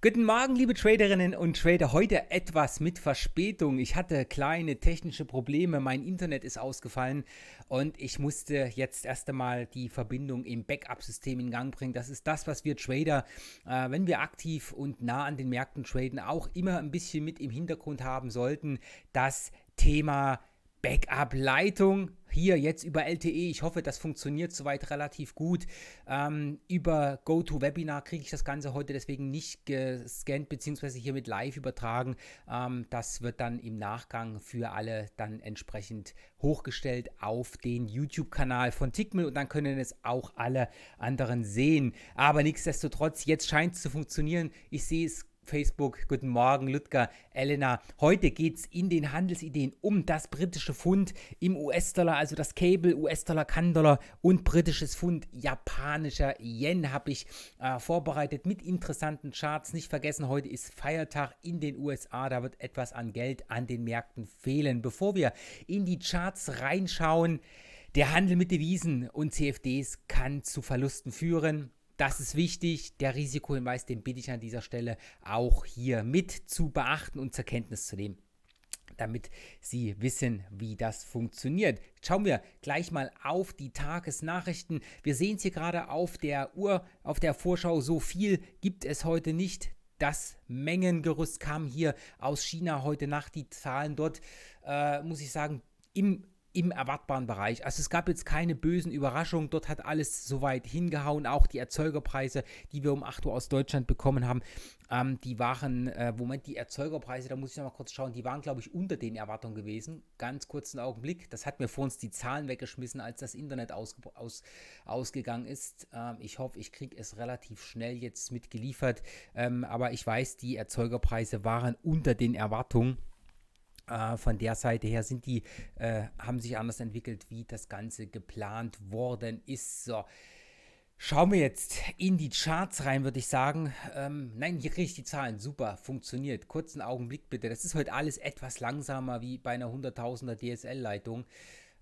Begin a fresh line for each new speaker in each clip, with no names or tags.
Guten Morgen, liebe Traderinnen und Trader. Heute etwas mit Verspätung. Ich hatte kleine technische Probleme. Mein Internet ist ausgefallen und ich musste jetzt erst einmal die Verbindung im Backup-System in Gang bringen. Das ist das, was wir Trader, äh, wenn wir aktiv und nah an den Märkten traden, auch immer ein bisschen mit im Hintergrund haben sollten. Das Thema Backup-Leitung. Hier jetzt über LTE. Ich hoffe, das funktioniert soweit relativ gut. Ähm, über GoToWebinar kriege ich das Ganze heute deswegen nicht gescannt bzw. hiermit live übertragen. Ähm, das wird dann im Nachgang für alle dann entsprechend hochgestellt auf den YouTube-Kanal von Tickmill und dann können es auch alle anderen sehen. Aber nichtsdestotrotz, jetzt scheint es zu funktionieren. Ich sehe es Facebook, guten Morgen, Ludger, Elena. Heute geht es in den Handelsideen um das britische Pfund im US-Dollar, also das Cable, US-Dollar, Kandollar und britisches Pfund, japanischer Yen habe ich äh, vorbereitet mit interessanten Charts. Nicht vergessen, heute ist Feiertag in den USA, da wird etwas an Geld an den Märkten fehlen. Bevor wir in die Charts reinschauen, der Handel mit Devisen und CFDs kann zu Verlusten führen. Das ist wichtig. Der Risikohinweis, den bitte ich an dieser Stelle auch hier mit zu beachten und zur Kenntnis zu nehmen damit Sie wissen, wie das funktioniert. Schauen wir gleich mal auf die Tagesnachrichten. Wir sehen es hier gerade auf der Uhr, auf der Vorschau. So viel gibt es heute nicht. Das Mengengerüst kam hier aus China heute Nacht. Die Zahlen dort, äh, muss ich sagen, im im erwartbaren Bereich. Also es gab jetzt keine bösen Überraschungen. Dort hat alles soweit hingehauen. Auch die Erzeugerpreise, die wir um 8 Uhr aus Deutschland bekommen haben, ähm, die waren, äh, Moment, die Erzeugerpreise, da muss ich nochmal kurz schauen, die waren, glaube ich, unter den Erwartungen gewesen. Ganz kurzen Augenblick. Das hat mir vor uns die Zahlen weggeschmissen, als das Internet aus, aus, ausgegangen ist. Ähm, ich hoffe, ich kriege es relativ schnell jetzt mitgeliefert. Ähm, aber ich weiß, die Erzeugerpreise waren unter den Erwartungen. Äh, von der Seite her sind die, äh, haben sich anders entwickelt, wie das Ganze geplant worden ist. So. Schauen wir jetzt in die Charts rein, würde ich sagen. Ähm, nein, hier kriege ich die Zahlen. Super, funktioniert. Kurzen Augenblick bitte. Das ist heute alles etwas langsamer wie bei einer 100.000er DSL-Leitung.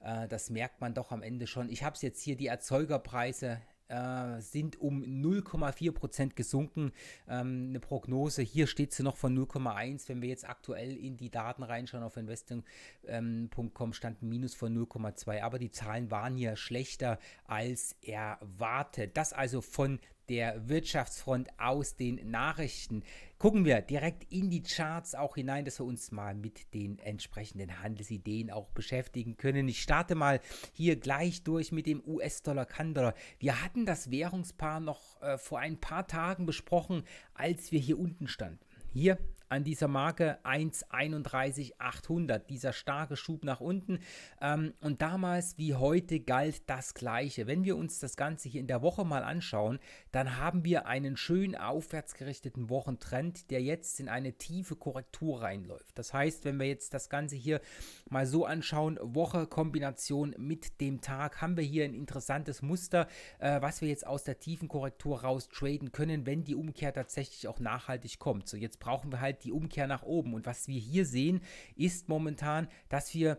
Äh, das merkt man doch am Ende schon. Ich habe es jetzt hier die Erzeugerpreise äh, sind um 0,4% gesunken. Ähm, eine Prognose, hier steht sie noch von 0,1. Wenn wir jetzt aktuell in die Daten reinschauen auf investing.com, stand ein Minus von 0,2. Aber die Zahlen waren hier schlechter als erwartet. Das also von der Wirtschaftsfront aus den Nachrichten. Gucken wir direkt in die Charts auch hinein, dass wir uns mal mit den entsprechenden Handelsideen auch beschäftigen können. Ich starte mal hier gleich durch mit dem US-Dollar-Kandor. Wir hatten das Währungspaar noch äh, vor ein paar Tagen besprochen, als wir hier unten standen. Hier an dieser Marke 1,31,800, dieser starke Schub nach unten. Ähm, und damals wie heute galt das Gleiche. Wenn wir uns das Ganze hier in der Woche mal anschauen, dann haben wir einen schön aufwärts gerichteten Wochentrend, der jetzt in eine tiefe Korrektur reinläuft. Das heißt, wenn wir jetzt das Ganze hier mal so anschauen, Woche Kombination mit dem Tag, haben wir hier ein interessantes Muster, äh, was wir jetzt aus der tiefen Korrektur raus traden können, wenn die Umkehr tatsächlich auch nachhaltig kommt. So, jetzt brauchen wir halt halt die Umkehr nach oben. Und was wir hier sehen, ist momentan, dass wir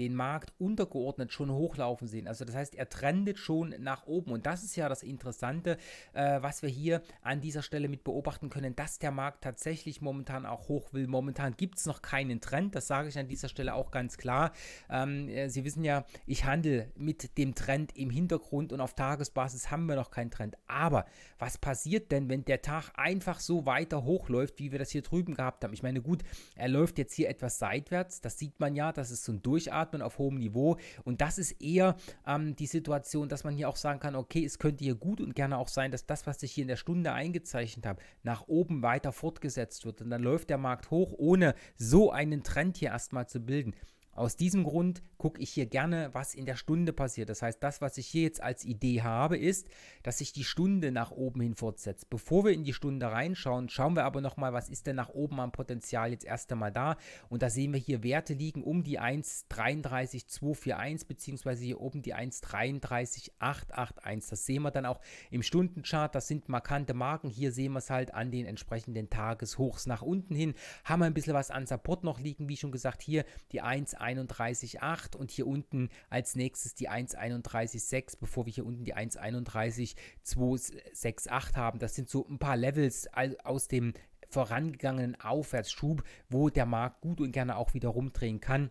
den Markt untergeordnet schon hochlaufen sehen. Also das heißt, er trendet schon nach oben. Und das ist ja das Interessante, äh, was wir hier an dieser Stelle mit beobachten können, dass der Markt tatsächlich momentan auch hoch will. Momentan gibt es noch keinen Trend, das sage ich an dieser Stelle auch ganz klar. Ähm, äh, Sie wissen ja, ich handle mit dem Trend im Hintergrund und auf Tagesbasis haben wir noch keinen Trend. Aber was passiert denn, wenn der Tag einfach so weiter hochläuft, wie wir das hier drüben gehabt haben? Ich meine, gut, er läuft jetzt hier etwas seitwärts, das sieht man ja, das ist so ein Durchatmen. Durchatmen auf hohem Niveau. Und das ist eher ähm, die Situation, dass man hier auch sagen kann, okay, es könnte hier gut und gerne auch sein, dass das, was ich hier in der Stunde eingezeichnet habe, nach oben weiter fortgesetzt wird. Und dann läuft der Markt hoch, ohne so einen Trend hier erstmal zu bilden. Aus diesem Grund gucke ich hier gerne, was in der Stunde passiert. Das heißt, das, was ich hier jetzt als Idee habe, ist, dass sich die Stunde nach oben hin fortsetzt. Bevor wir in die Stunde reinschauen, schauen wir aber nochmal, was ist denn nach oben am Potenzial jetzt erst einmal da. Und da sehen wir hier, Werte liegen um die 1,33241 beziehungsweise hier oben die 1,33881. Das sehen wir dann auch im Stundenchart. Das sind markante Marken. Hier sehen wir es halt an den entsprechenden Tageshochs. Nach unten hin haben wir ein bisschen was an Support noch liegen. Wie schon gesagt, hier die 1,3. 1,31,8 und hier unten als nächstes die 1,31,6, bevor wir hier unten die 1,31,268 haben. Das sind so ein paar Levels aus dem vorangegangenen Aufwärtsschub, wo der Markt gut und gerne auch wieder rumdrehen kann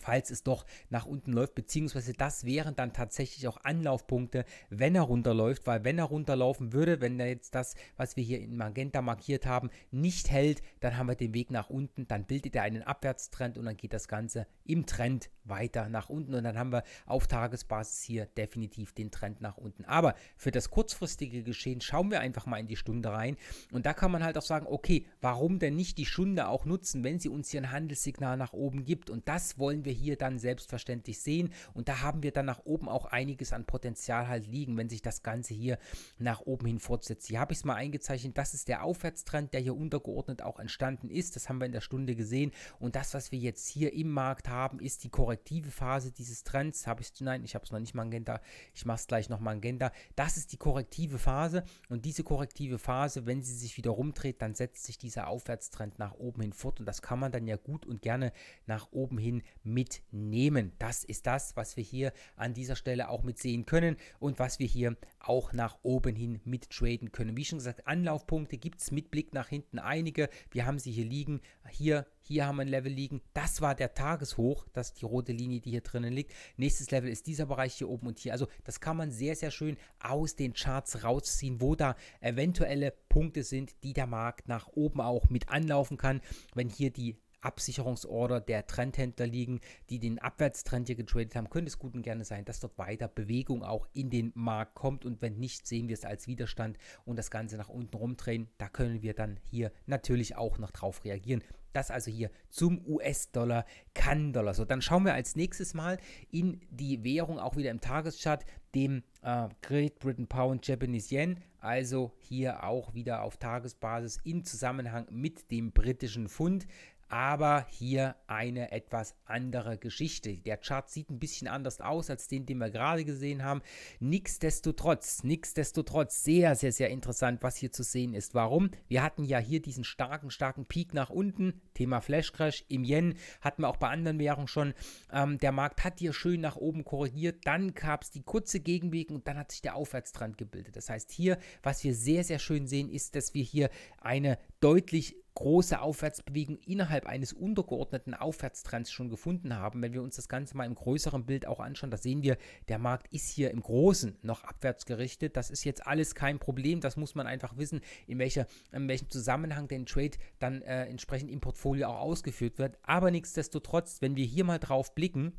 falls es doch nach unten läuft, beziehungsweise das wären dann tatsächlich auch Anlaufpunkte, wenn er runterläuft, weil wenn er runterlaufen würde, wenn er jetzt das, was wir hier in Magenta markiert haben, nicht hält, dann haben wir den Weg nach unten, dann bildet er einen Abwärtstrend und dann geht das Ganze im Trend weiter nach unten und dann haben wir auf Tagesbasis hier definitiv den Trend nach unten. Aber für das kurzfristige Geschehen schauen wir einfach mal in die Stunde rein und da kann man halt auch sagen, okay, warum denn nicht die Stunde auch nutzen, wenn sie uns hier ein Handelssignal nach oben gibt und das wollen wir wir hier dann selbstverständlich sehen. Und da haben wir dann nach oben auch einiges an Potenzial halt liegen, wenn sich das Ganze hier nach oben hin fortsetzt. Hier habe ich es mal eingezeichnet, das ist der Aufwärtstrend, der hier untergeordnet auch entstanden ist. Das haben wir in der Stunde gesehen. Und das, was wir jetzt hier im Markt haben, ist die korrektive Phase dieses Trends. Habe ich nein, ich habe es noch nicht Magenta. Ich mache es gleich noch Magenta. Das ist die korrektive Phase und diese korrektive Phase, wenn sie sich wieder rumdreht, dann setzt sich dieser Aufwärtstrend nach oben hin fort und das kann man dann ja gut und gerne nach oben hin mit mitnehmen. Das ist das, was wir hier an dieser Stelle auch mit sehen können und was wir hier auch nach oben hin mit traden können. Wie schon gesagt, Anlaufpunkte gibt es mit Blick nach hinten einige. Wir haben sie hier liegen. Hier, hier haben wir ein Level liegen. Das war der Tageshoch, das ist die rote Linie, die hier drinnen liegt. Nächstes Level ist dieser Bereich hier oben und hier. Also das kann man sehr, sehr schön aus den Charts rausziehen, wo da eventuelle Punkte sind, die der Markt nach oben auch mit anlaufen kann. Wenn hier die Absicherungsorder der Trendhändler liegen, die den Abwärtstrend hier getradet haben, könnte es gut und gerne sein, dass dort weiter Bewegung auch in den Markt kommt und wenn nicht, sehen wir es als Widerstand und das Ganze nach unten rumdrehen. Da können wir dann hier natürlich auch noch drauf reagieren. Das also hier zum US-Dollar, Kann-Dollar. So, dann schauen wir als nächstes mal in die Währung auch wieder im Tageschart, dem äh, Great Britain Pound Japanese Yen. Also hier auch wieder auf Tagesbasis im Zusammenhang mit dem britischen Pfund aber hier eine etwas andere Geschichte. Der Chart sieht ein bisschen anders aus als den, den wir gerade gesehen haben. Nichtsdestotrotz, nichtsdestotrotz sehr, sehr, sehr interessant, was hier zu sehen ist. Warum? Wir hatten ja hier diesen starken, starken Peak nach unten. Thema Flash Crash im Yen hatten wir auch bei anderen Währungen schon. Ähm, der Markt hat hier schön nach oben korrigiert. Dann gab es die kurze Gegenwege und dann hat sich der Aufwärtstrand gebildet. Das heißt hier, was wir sehr, sehr schön sehen, ist, dass wir hier eine deutlich große Aufwärtsbewegung innerhalb eines untergeordneten Aufwärtstrends schon gefunden haben. Wenn wir uns das Ganze mal im größeren Bild auch anschauen, da sehen wir, der Markt ist hier im Großen noch abwärts gerichtet. Das ist jetzt alles kein Problem. Das muss man einfach wissen, in, welcher, in welchem Zusammenhang der Trade dann äh, entsprechend im Portfolio auch ausgeführt wird. Aber nichtsdestotrotz, wenn wir hier mal drauf blicken,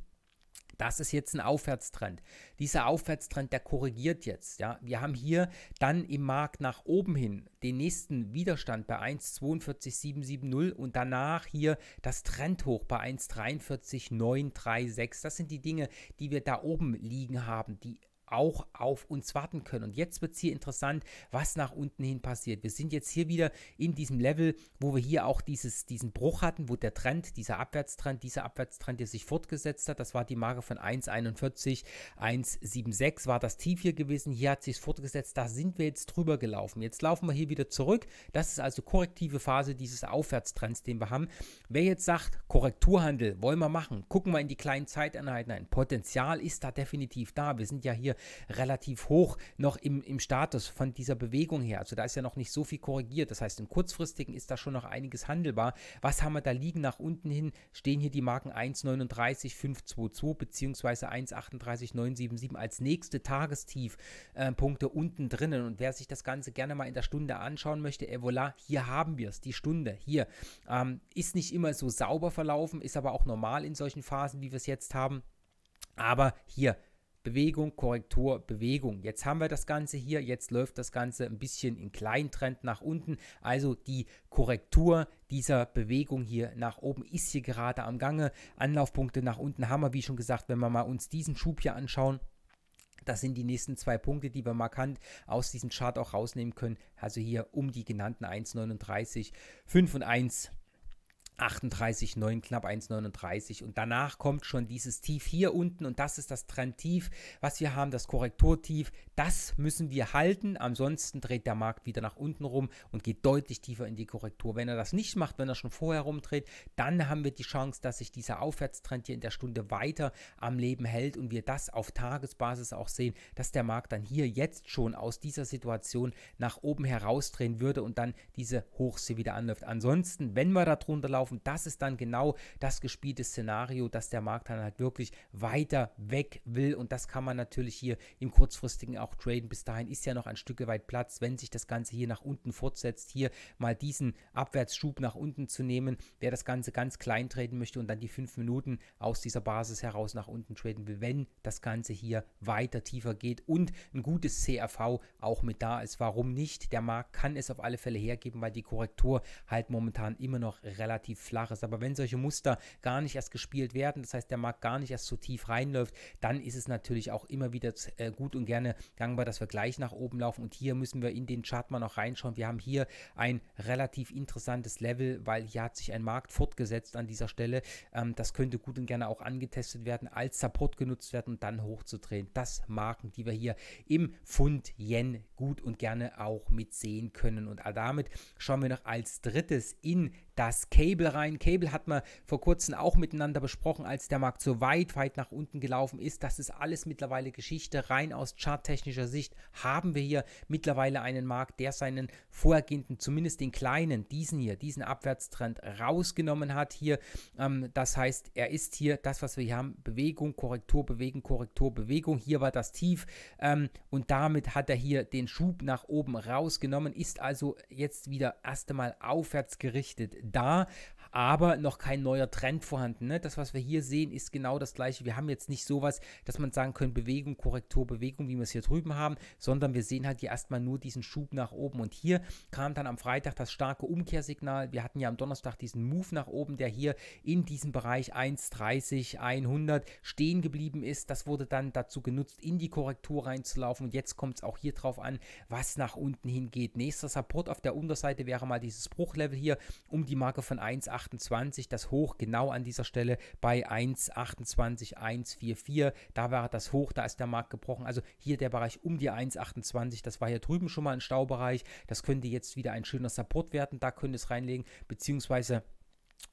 das ist jetzt ein Aufwärtstrend. Dieser Aufwärtstrend, der korrigiert jetzt. Ja? Wir haben hier dann im Markt nach oben hin den nächsten Widerstand bei 1,42770 und danach hier das Trendhoch bei 1,43936. Das sind die Dinge, die wir da oben liegen haben, die auch auf uns warten können. Und jetzt wird es hier interessant, was nach unten hin passiert. Wir sind jetzt hier wieder in diesem Level, wo wir hier auch dieses, diesen Bruch hatten, wo der Trend, dieser Abwärtstrend, dieser Abwärtstrend, der sich fortgesetzt hat, das war die Marke von 1,41, 1,76 war das Tief hier gewesen. Hier hat sich fortgesetzt, da sind wir jetzt drüber gelaufen. Jetzt laufen wir hier wieder zurück. Das ist also korrektive Phase dieses Aufwärtstrends, den wir haben. Wer jetzt sagt, Korrekturhandel wollen wir machen, gucken wir in die kleinen Zeiteinheiten ein. Potenzial ist da definitiv da. Wir sind ja hier relativ hoch noch im, im Status von dieser Bewegung her. Also da ist ja noch nicht so viel korrigiert. Das heißt, im kurzfristigen ist da schon noch einiges handelbar. Was haben wir da liegen? Nach unten hin stehen hier die Marken 1,39,522 bzw. 1,38,977 als nächste Tagestiefpunkte äh, unten drinnen. Und wer sich das Ganze gerne mal in der Stunde anschauen möchte, et voilà, hier haben wir es, die Stunde hier. Ähm, ist nicht immer so sauber verlaufen, ist aber auch normal in solchen Phasen, wie wir es jetzt haben. Aber hier, Bewegung, Korrektur, Bewegung. Jetzt haben wir das Ganze hier, jetzt läuft das Ganze ein bisschen in Kleintrend nach unten. Also die Korrektur dieser Bewegung hier nach oben ist hier gerade am Gange. Anlaufpunkte nach unten haben wir, wie schon gesagt, wenn wir mal uns diesen Schub hier anschauen, das sind die nächsten zwei Punkte, die wir markant aus diesem Chart auch rausnehmen können. Also hier um die genannten 1,39, 5 und 1 38,9, knapp 1,39 und danach kommt schon dieses Tief hier unten und das ist das Trendtief, was wir haben, das Korrekturtief. Das müssen wir halten, ansonsten dreht der Markt wieder nach unten rum und geht deutlich tiefer in die Korrektur. Wenn er das nicht macht, wenn er schon vorher rumdreht, dann haben wir die Chance, dass sich dieser Aufwärtstrend hier in der Stunde weiter am Leben hält und wir das auf Tagesbasis auch sehen, dass der Markt dann hier jetzt schon aus dieser Situation nach oben herausdrehen würde und dann diese Hochsee wieder anläuft. Ansonsten, wenn wir da drunter laufen, verkaufen. Das ist dann genau das gespielte Szenario, dass der Markt dann halt wirklich weiter weg will und das kann man natürlich hier im kurzfristigen auch traden. Bis dahin ist ja noch ein Stück weit Platz, wenn sich das Ganze hier nach unten fortsetzt, hier mal diesen Abwärtsschub nach unten zu nehmen. Wer das Ganze ganz klein traden möchte und dann die fünf Minuten aus dieser Basis heraus nach unten traden will, wenn das Ganze hier weiter tiefer geht und ein gutes CRV auch mit da ist. Warum nicht? Der Markt kann es auf alle Fälle hergeben, weil die Korrektur halt momentan immer noch relativ relativ flach ist. Aber wenn solche Muster gar nicht erst gespielt werden, das heißt, der Markt gar nicht erst so tief reinläuft, dann ist es natürlich auch immer wieder äh, gut und gerne gangbar, dass wir gleich nach oben laufen. Und hier müssen wir in den Chart mal noch reinschauen. Wir haben hier ein relativ interessantes Level, weil hier hat sich ein Markt fortgesetzt an dieser Stelle. Ähm, das könnte gut und gerne auch angetestet werden, als Support genutzt werden und dann hochzudrehen. Das Marken, die wir hier im Pfund Yen gut und gerne auch mit sehen können. Und damit schauen wir noch als drittes in das Cable rein. Cable hat man vor kurzem auch miteinander besprochen, als der Markt so weit, weit nach unten gelaufen ist. Das ist alles mittlerweile Geschichte. Rein aus charttechnischer Sicht haben wir hier mittlerweile einen Markt, der seinen vorhergehenden, zumindest den kleinen, diesen hier, diesen Abwärtstrend rausgenommen hat hier. Ähm, das heißt, er ist hier das, was wir hier haben, Bewegung, Korrektur, Bewegung, Korrektur, Bewegung. Hier war das Tief ähm, und damit hat er hier den Schub nach oben rausgenommen, ist also jetzt wieder erst einmal aufwärts gerichtet da aber noch kein neuer Trend vorhanden. Ne? Das, was wir hier sehen, ist genau das gleiche. Wir haben jetzt nicht sowas, dass man sagen könnte, Bewegung, Korrektur, Bewegung, wie wir es hier drüben haben, sondern wir sehen halt hier erstmal nur diesen Schub nach oben. Und hier kam dann am Freitag das starke Umkehrsignal. Wir hatten ja am Donnerstag diesen Move nach oben, der hier in diesem Bereich 1,30, 100 stehen geblieben ist. Das wurde dann dazu genutzt, in die Korrektur reinzulaufen. Und jetzt kommt es auch hier drauf an, was nach unten hingeht. Nächster Support auf der Unterseite wäre mal dieses Bruchlevel hier um die Marke von 1,8. 1,28, das Hoch genau an dieser Stelle bei 1,28, 1,44. Da war das Hoch, da ist der Markt gebrochen. Also hier der Bereich um die 1,28, das war hier drüben schon mal ein Staubereich. Das könnte jetzt wieder ein schöner Support werden, da könnte es reinlegen, beziehungsweise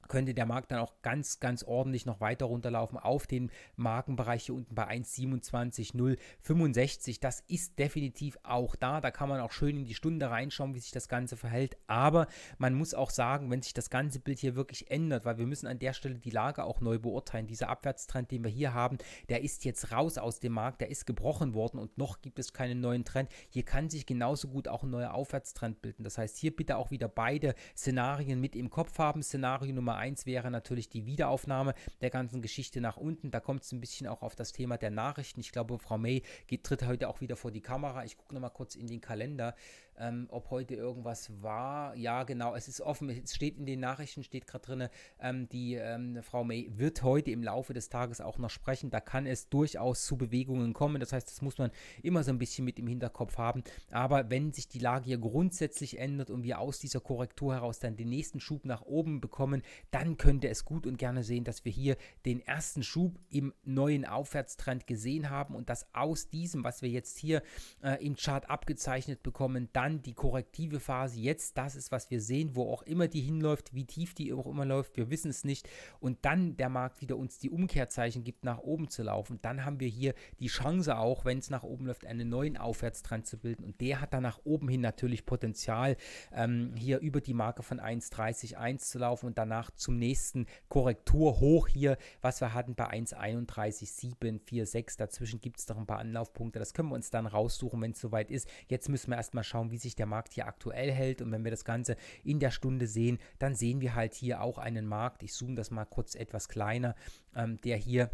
könnte der Markt dann auch ganz, ganz ordentlich noch weiter runterlaufen auf den Markenbereich hier unten bei 1,27065. Das ist definitiv auch da. Da kann man auch schön in die Stunde reinschauen, wie sich das Ganze verhält. Aber man muss auch sagen, wenn sich das ganze Bild hier wirklich ändert, weil wir müssen an der Stelle die Lage auch neu beurteilen. Dieser Abwärtstrend, den wir hier haben, der ist jetzt raus aus dem Markt, der ist gebrochen worden und noch gibt es keinen neuen Trend. Hier kann sich genauso gut auch ein neuer Aufwärtstrend bilden. Das heißt, hier bitte auch wieder beide Szenarien mit im Kopf haben. Szenario Nummer Nummer eins wäre natürlich die Wiederaufnahme der ganzen Geschichte nach unten. Da kommt es ein bisschen auch auf das Thema der Nachrichten. Ich glaube, Frau May geht, tritt heute auch wieder vor die Kamera. Ich gucke nochmal kurz in den Kalender ähm, ob heute irgendwas war. Ja, genau, es ist offen. Es steht in den Nachrichten, steht gerade drin, ähm, die ähm, Frau May wird heute im Laufe des Tages auch noch sprechen. Da kann es durchaus zu Bewegungen kommen. Das heißt, das muss man immer so ein bisschen mit im Hinterkopf haben. Aber wenn sich die Lage hier grundsätzlich ändert und wir aus dieser Korrektur heraus dann den nächsten Schub nach oben bekommen, dann könnte es gut und gerne sehen, dass wir hier den ersten Schub im neuen Aufwärtstrend gesehen haben und dass aus diesem, was wir jetzt hier äh, im Chart abgezeichnet bekommen, dann dann die korrektive Phase jetzt das ist, was wir sehen, wo auch immer die hinläuft, wie tief die auch immer läuft, wir wissen es nicht. Und dann der Markt wieder uns die Umkehrzeichen gibt, nach oben zu laufen. Dann haben wir hier die Chance auch, wenn es nach oben läuft, einen neuen Aufwärtstrend zu bilden. Und der hat dann nach oben hin natürlich Potenzial, ähm, hier über die Marke von 1,30,1 zu laufen und danach zum nächsten Korrektur hoch hier, was wir hatten bei 1,31,746. Dazwischen gibt es noch ein paar Anlaufpunkte. Das können wir uns dann raussuchen, wenn es soweit ist. Jetzt müssen wir erstmal schauen, wie wie sich der Markt hier aktuell hält. Und wenn wir das Ganze in der Stunde sehen, dann sehen wir halt hier auch einen Markt. Ich zoome das mal kurz etwas kleiner, ähm, der hier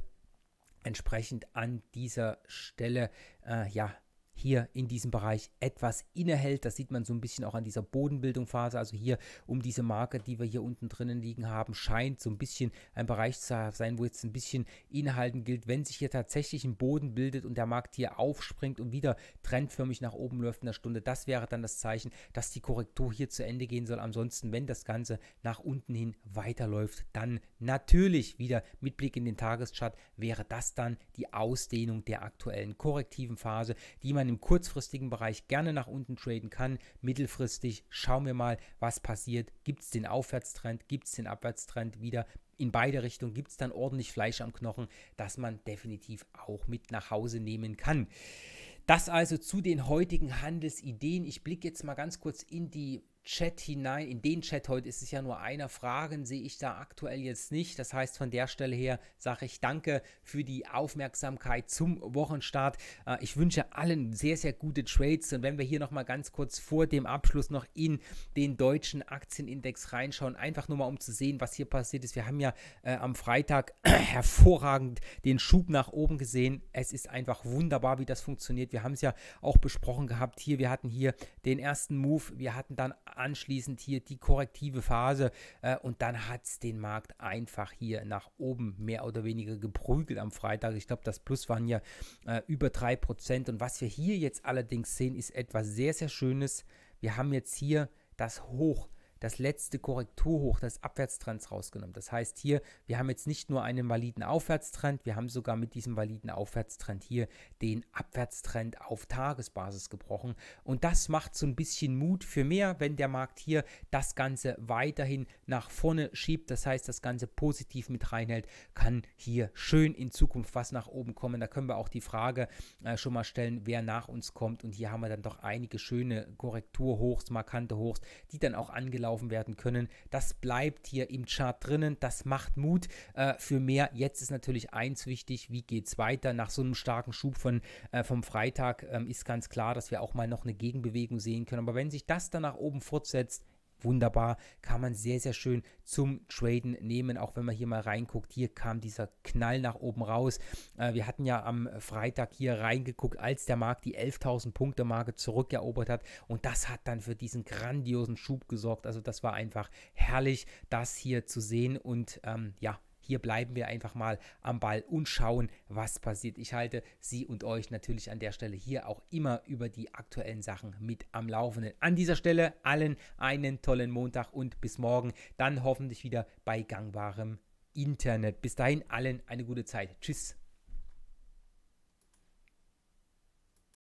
entsprechend an dieser Stelle äh, ja hier in diesem Bereich etwas innehält. Das sieht man so ein bisschen auch an dieser Bodenbildungphase. Also hier um diese Marke, die wir hier unten drinnen liegen haben, scheint so ein bisschen ein Bereich zu sein, wo jetzt ein bisschen innehalten gilt. Wenn sich hier tatsächlich ein Boden bildet und der Markt hier aufspringt und wieder trendförmig nach oben läuft in der Stunde, das wäre dann das Zeichen, dass die Korrektur hier zu Ende gehen soll. Ansonsten, wenn das Ganze nach unten hin weiterläuft, dann natürlich wieder mit Blick in den Tageschart wäre das dann die Ausdehnung der aktuellen korrektiven Phase, die man man im kurzfristigen Bereich gerne nach unten traden kann. Mittelfristig schauen wir mal, was passiert. Gibt es den Aufwärtstrend, gibt es den Abwärtstrend wieder? in beide Richtungen gibt es dann ordentlich Fleisch am Knochen, das man definitiv auch mit nach Hause nehmen kann. Das also zu den heutigen Handelsideen. Ich blicke jetzt mal ganz kurz in die Chat hinein, in den Chat heute ist es ja nur einer, Fragen sehe ich da aktuell jetzt nicht. Das heißt, von der Stelle her sage ich danke für die Aufmerksamkeit zum Wochenstart. Äh, ich wünsche allen sehr, sehr gute Trades. Und wenn wir hier nochmal ganz kurz vor dem Abschluss noch in den deutschen Aktienindex reinschauen, einfach nur mal um zu sehen, was hier passiert ist. Wir haben ja äh, am Freitag hervorragend den Schub nach oben gesehen. Es ist einfach wunderbar, wie das funktioniert. Wir haben es ja auch besprochen gehabt hier. Wir hatten hier den ersten Move, wir hatten dann anschließend hier die korrektive Phase äh, und dann hat es den Markt einfach hier nach oben mehr oder weniger geprügelt am Freitag. Ich glaube, das Plus waren ja äh, über 3% und was wir hier jetzt allerdings sehen, ist etwas sehr, sehr Schönes. Wir haben jetzt hier das Hoch das letzte Korrekturhoch des Abwärtstrends rausgenommen. Das heißt hier, wir haben jetzt nicht nur einen validen Aufwärtstrend, wir haben sogar mit diesem validen Aufwärtstrend hier den Abwärtstrend auf Tagesbasis gebrochen. Und das macht so ein bisschen Mut für mehr, wenn der Markt hier das Ganze weiterhin nach vorne schiebt. Das heißt, das Ganze positiv mit reinhält, kann hier schön in Zukunft was nach oben kommen. Da können wir auch die Frage äh, schon mal stellen, wer nach uns kommt. Und hier haben wir dann doch einige schöne Korrekturhochs, markante Hochs, die dann auch angelaufen verkaufen werden können. Das bleibt hier im Chart drinnen. Das macht Mut äh, für mehr. Jetzt ist natürlich eins wichtig, wie geht es weiter? Nach so einem starken Schub von, äh, vom Freitag ähm, ist ganz klar, dass wir auch mal noch eine Gegenbewegung sehen können. Aber wenn sich das dann nach oben fortsetzt, wunderbar, kann man sehr, sehr schön zum Traden nehmen, auch wenn man hier mal reinguckt, hier kam dieser Knall nach oben raus. Äh, wir hatten ja am Freitag hier reingeguckt, als der Markt die 11.000 Punkte Marke zurückerobert hat und das hat dann für diesen grandiosen Schub gesorgt. Also das war einfach herrlich, das hier zu sehen und ähm, ja, hier bleiben wir einfach mal am Ball und schauen, was passiert. Ich halte Sie und euch natürlich an der Stelle hier auch immer über die aktuellen Sachen mit am Laufenden. An dieser Stelle allen einen tollen Montag und bis morgen. Dann hoffentlich wieder bei gangbarem Internet. Bis dahin allen eine gute Zeit. Tschüss.